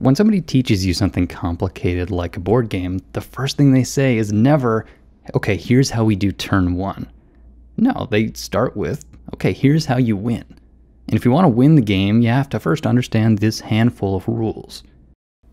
When somebody teaches you something complicated like a board game, the first thing they say is never, okay, here's how we do turn one. No, they start with, okay, here's how you win. And if you want to win the game, you have to first understand this handful of rules.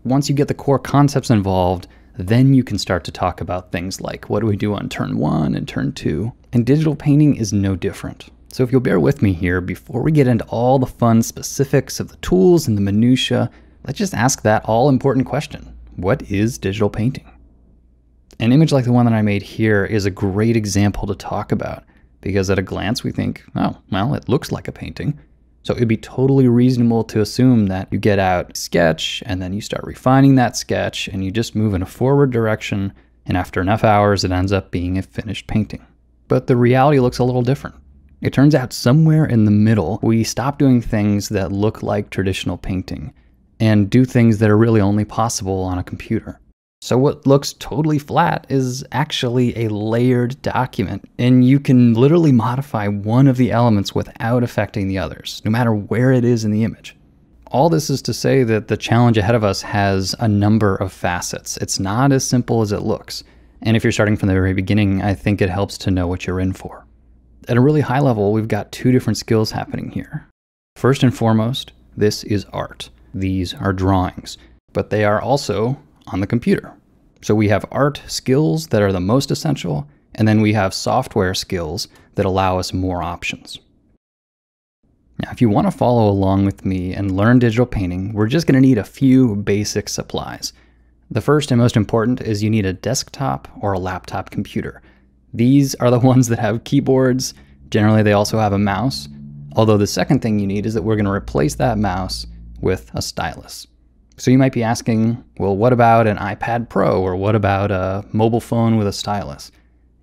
Once you get the core concepts involved, then you can start to talk about things like what do we do on turn one and turn two. And digital painting is no different. So if you'll bear with me here, before we get into all the fun specifics of the tools and the minutia, Let's just ask that all important question. What is digital painting? An image like the one that I made here is a great example to talk about because at a glance we think, oh, well, it looks like a painting. So it'd be totally reasonable to assume that you get out sketch and then you start refining that sketch and you just move in a forward direction and after enough hours it ends up being a finished painting. But the reality looks a little different. It turns out somewhere in the middle we stop doing things that look like traditional painting and do things that are really only possible on a computer. So what looks totally flat is actually a layered document, and you can literally modify one of the elements without affecting the others, no matter where it is in the image. All this is to say that the challenge ahead of us has a number of facets. It's not as simple as it looks. And if you're starting from the very beginning, I think it helps to know what you're in for. At a really high level, we've got two different skills happening here. First and foremost, this is art. These are drawings, but they are also on the computer. So we have art skills that are the most essential, and then we have software skills that allow us more options. Now, if you want to follow along with me and learn digital painting, we're just going to need a few basic supplies. The first and most important is you need a desktop or a laptop computer. These are the ones that have keyboards. Generally, they also have a mouse. Although the second thing you need is that we're going to replace that mouse with a stylus. So you might be asking, well, what about an iPad Pro or what about a mobile phone with a stylus?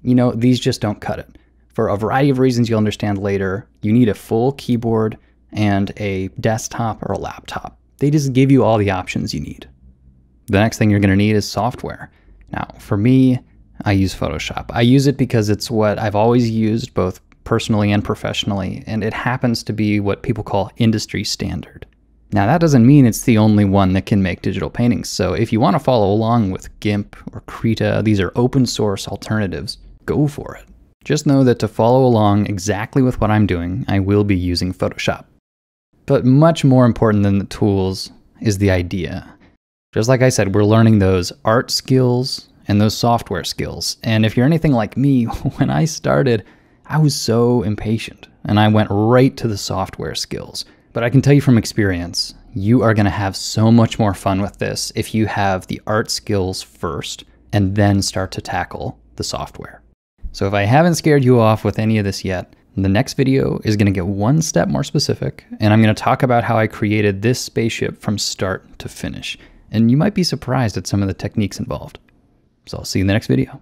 You know, these just don't cut it. For a variety of reasons you'll understand later, you need a full keyboard and a desktop or a laptop. They just give you all the options you need. The next thing you're going to need is software. Now, for me, I use Photoshop. I use it because it's what I've always used both personally and professionally, and it happens to be what people call industry standard. Now that doesn't mean it's the only one that can make digital paintings, so if you want to follow along with GIMP or Krita, these are open source alternatives, go for it. Just know that to follow along exactly with what I'm doing, I will be using Photoshop. But much more important than the tools is the idea. Just like I said, we're learning those art skills and those software skills. And if you're anything like me, when I started, I was so impatient and I went right to the software skills. But I can tell you from experience, you are going to have so much more fun with this if you have the art skills first and then start to tackle the software. So if I haven't scared you off with any of this yet, the next video is going to get one step more specific, and I'm going to talk about how I created this spaceship from start to finish. And you might be surprised at some of the techniques involved. So I'll see you in the next video.